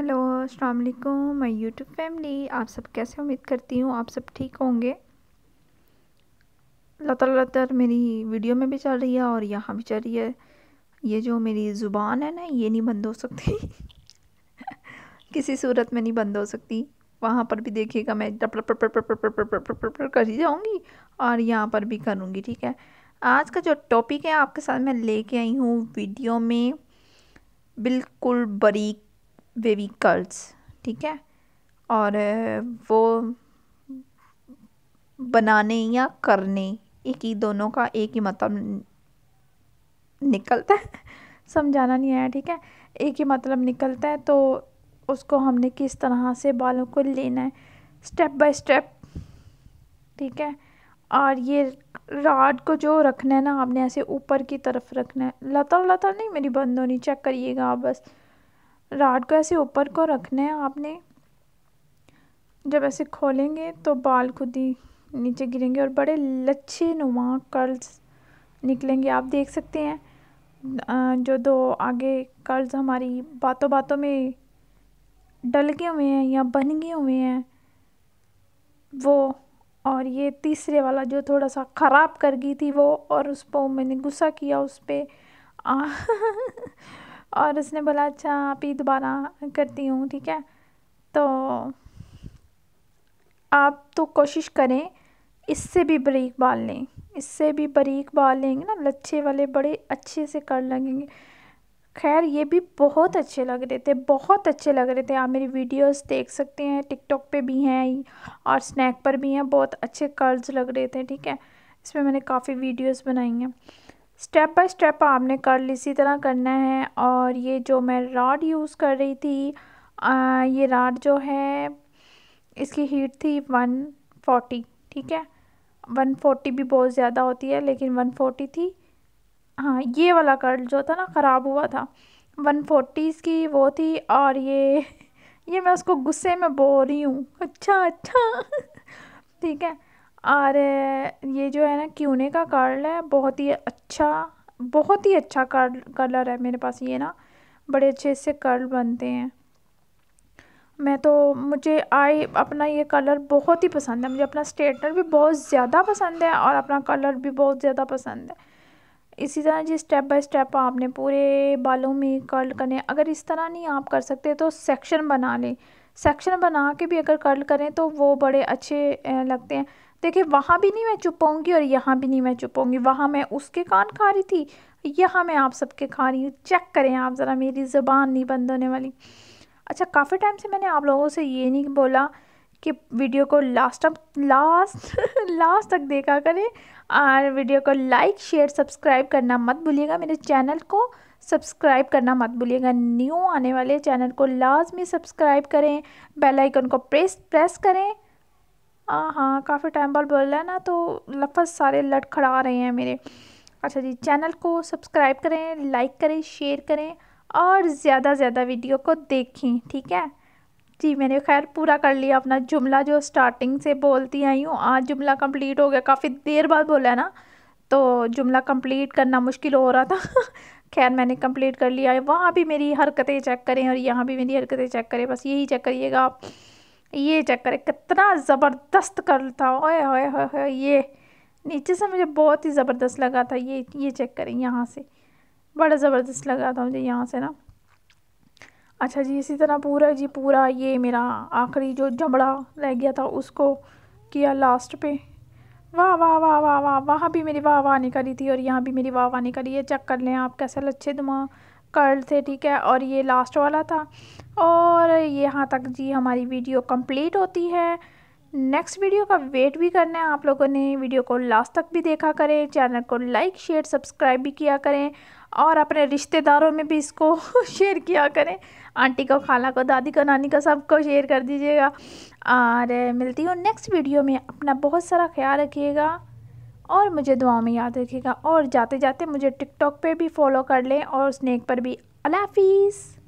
hello अस्सलाम वालेकुम my YouTube family आप सब कैसे उम्मीद करती हूँ आप सब ठीक होंगे लतर लतर मेरी वीडियो में भी चल रही है और यहाँ भी चल रही है ये जो मेरी ज़ुबान है ना ये नहीं बंद हो सकती किसी सूरत में नहीं बंद हो सकती वहाँ पर भी देखिएगा मैं कर ही जाऊँगी और यहाँ पर भी करूँगी ठीक है आज का जो टॉपिक है आपके साथ मैं लेके आई हूँ वीडियो में बिल्कुल बरीक वेवी कर्ल्स ठीक है और वो बनाने या करने एक ही दोनों का एक ही मतलब निकलता है समझाना नहीं आया ठीक है एक ही मतलब निकलता है तो उसको हमने किस तरह से बालों को लेना है स्टेप बाय स्टेप ठीक है और ये राड को जो रखना है ना आपने ऐसे ऊपर की तरफ रखना है लता लता नहीं मेरी बंद होनी चेक करिएगा आप बस रॉड को ऐसे ऊपर को रखना है आपने जब ऐसे खोलेंगे तो बाल खुद ही नीचे गिरेंगे और बड़े लच्छे नुमा कर्ल्स निकलेंगे आप देख सकते हैं जो दो आगे कर्ल्स हमारी बातों बातों में डल गए हुए हैं या बन गए हुए हैं वो और ये तीसरे वाला जो थोड़ा सा ख़राब कर गई थी वो और उस पर मैंने गुस्सा किया उस पर और उसने बोला अच्छा आप ही दोबारा करती हूँ ठीक है तो आप तो कोशिश करें इससे भी बारीक बाल लें इससे भी बारीक बाल लेंगे ना लच्छे वाले बड़े अच्छे से कर लगेंगे खैर ये भी बहुत अच्छे लग रहे थे बहुत अच्छे लग रहे थे आप मेरी वीडियोस देख सकते हैं टिकटॉक पे भी हैं और स्नैक पर भी हैं बहुत अच्छे कर्ल्स लग रहे थे ठीक है इसमें मैंने काफ़ी वीडियोस बनाई हैं स्टेप बाय स्टेप आपने कर्ल इसी तरह करना है और ये जो मैं राड यूज़ कर रही थी आ, ये राड जो है इसकी हीट थी वन फोटी ठीक है वन फोटी भी बहुत ज़्यादा होती है लेकिन वन फोटी थी हाँ ये वाला कर्ल जो था ना ख़राब हुआ था वन फोर्टी इसकी वो थी और ये ये मैं उसको गुस्से में बो रही हूँ अच्छा अच्छा ठीक है और ये जो है ना क्यूने का कर्ल है बहुत ही अच्छा बहुत ही अच्छा कर्ल कलर है मेरे पास ये ना बड़े अच्छे से कर्ल बनते हैं मैं तो मुझे आई अपना ये कलर बहुत ही पसंद है मुझे अपना स्ट्रेटनर भी बहुत ज़्यादा पसंद है और अपना कलर भी बहुत ज़्यादा पसंद है इसी तरह जी स्टेप बाय स्टेप आपने पूरे बालों में कर्ल करने अगर इस तरह नहीं आप कर सकते तो सेक्शन बना लें सेक्शन बना के भी अगर कर्ल करें तो वो बड़े अच्छे लगते हैं देखिए वहाँ भी नहीं मैं चुपाऊँगी और यहाँ भी नहीं मैं चुपाऊँगी वहाँ मैं उसके कान खा रही थी यहाँ मैं आप सबके खा रही हूँ चेक करें आप ज़रा मेरी ज़बान नहीं बंद होने वाली अच्छा काफ़ी टाइम से मैंने आप लोगों से ये नहीं बोला कि वीडियो को लास्ट अब लास्ट लास्ट तक देखा करें और वीडियो को लाइक शेयर सब्सक्राइब करना मत भूलिएगा मेरे चैनल को सब्सक्राइब करना मत भूलिएगा न्यू आने वाले चैनल को लाजमी सब्सक्राइब करें बेल आइकन को प्रेस प्रेस करें हाँ हाँ काफ़ी टाइम बाद बोल रहा है ना तो लफज सारे लटखड़ा रहे हैं मेरे अच्छा जी चैनल को सब्सक्राइब करें लाइक करें शेयर करें और ज़्यादा ज़्यादा वीडियो को देखें ठीक है जी मैंने खैर पूरा कर लिया अपना जुमला जो स्टार्टिंग से बोलती आई हूँ आज जुमला कंप्लीट हो गया काफ़ी देर बाद बोला है ना तो जुमला कंप्लीट करना मुश्किल हो रहा था खैर मैंने कंप्लीट कर लिया है वहाँ भी मेरी हरकतें चेक करें और यहाँ भी मेरी हरकतें चेक करें बस यही चेक करिएगा आप ये चेक करें कितना ज़बरदस्त कर था ओए होए होए ये नीचे से मुझे बहुत ही ज़बरदस्त लगा था ये ये चेक करें यहाँ से बड़ा ज़बरदस्त लगा था मुझे यहाँ से ना अच्छा जी इसी तरह पूरा जी पूरा ये मेरा आखिरी जो जबड़ा रह गया था उसको किया लास्ट पे वाह वाह वाह वाह वाह वहाँ भी मेरी वाह वाह निकली थी और यहाँ भी मेरी वाह वाह निकली है चेक कर लें आप कैसे लच्छे दुमा कर्ल थे ठीक है और ये लास्ट वाला था और यहाँ तक जी हमारी वीडियो कंप्लीट होती है नेक्स्ट वीडियो का वेट भी करना है आप लोगों ने वीडियो को लास्ट तक भी देखा करें चैनल को लाइक शेयर सब्सक्राइब भी किया करें और अपने रिश्तेदारों में भी इसको शेयर किया करें आंटी को खाला को दादी को नानी को सबको शेयर कर दीजिएगा और मिलती हूँ नेक्स्ट वीडियो में अपना बहुत सारा ख्याल रखिएगा और मुझे दुआओं में याद रखिएगा और जाते जाते मुझे टिकटॉक पे भी फॉलो कर लें और स्नैक पर भी अलाफीज़